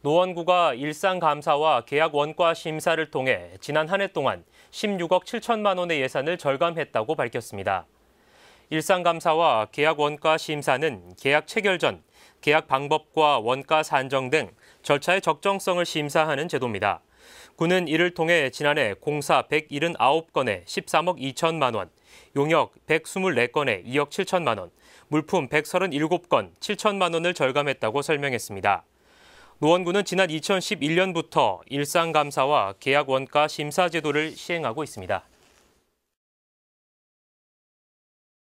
노원구가 일상감사와 계약원과 심사를 통해 지난 한 해 동안 16억 7천만 원의 예산을 절감했다고 밝혔습니다. 일상감사와 계약원가 심사는 계약 체결 전, 계약 방법과 원가 산정 등 절차의 적정성을 심사하는 제도입니다. 구는 이를 통해 지난해 공사 179건에 13억 2천만 원, 용역 124건에 2억 7천만 원, 물품 137건 7천만 원을 절감했다고 설명했습니다. 노원구는 지난 2011년부터 일상감사와 계약원가 심사 제도를 시행하고 있습니다.